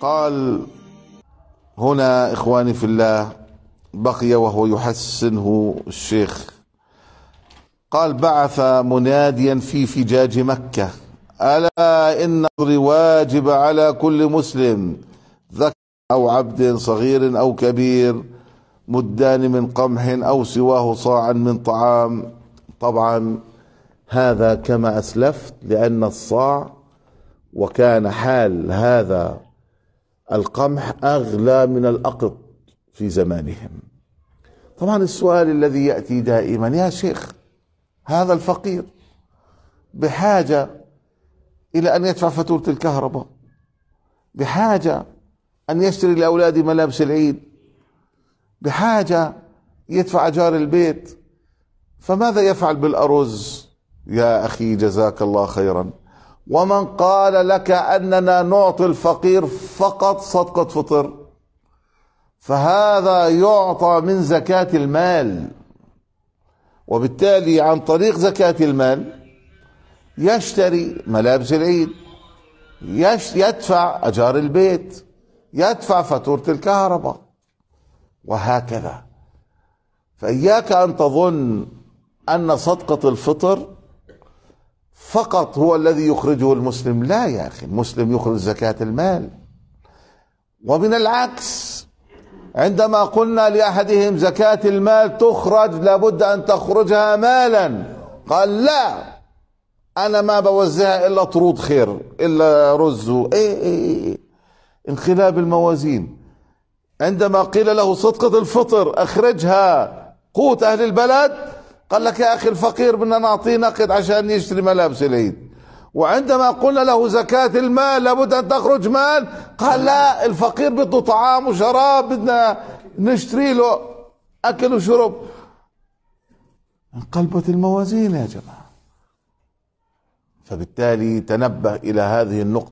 قال هنا إخواني في الله بقي وهو يحسنه الشيخ قال بعث مناديا في فجاج مكة ألا إن واجب على كل مسلم ذكر أو عبد صغير أو كبير مدان من قمح أو سواه صاعا من طعام طبعا هذا كما أسلفت لأن الصاع وكان حال هذا القمح اغلى من الاقط في زمانهم طبعا السؤال الذي ياتي دائما يا شيخ هذا الفقير بحاجه الى ان يدفع فاتوره الكهرباء بحاجه ان يشتري لاولاده ملابس العيد بحاجه يدفع اجار البيت فماذا يفعل بالارز يا اخي جزاك الله خيرا ومن قال لك اننا نعطي الفقير فقط صدقه فطر فهذا يعطى من زكاه المال وبالتالي عن طريق زكاه المال يشتري ملابس العيد يدفع اجار البيت يدفع فاتوره الكهرباء وهكذا فاياك ان تظن ان صدقه الفطر فقط هو الذي يخرجه المسلم لا يا أخي المسلم يخرج زكاة المال ومن العكس عندما قلنا لأحدهم زكاة المال تخرج لابد أن تخرجها مالا قال لا أنا ما بوزعها إلا طرود خير إلا رز إيه،, إيه إيه إيه انقلاب الموازين عندما قيل له صدقة الفطر أخرجها قوت أهل البلد قال لك يا أخي الفقير بدنا نعطيه نقد عشان يشتري ملابس العيد وعندما قلنا له زكاة المال لابد أن تخرج مال قال لا الفقير بده طعام وشراب بدنا نشتري له أكل وشرب انقلبت الموازين يا جماعة فبالتالي تنبه إلى هذه النقطة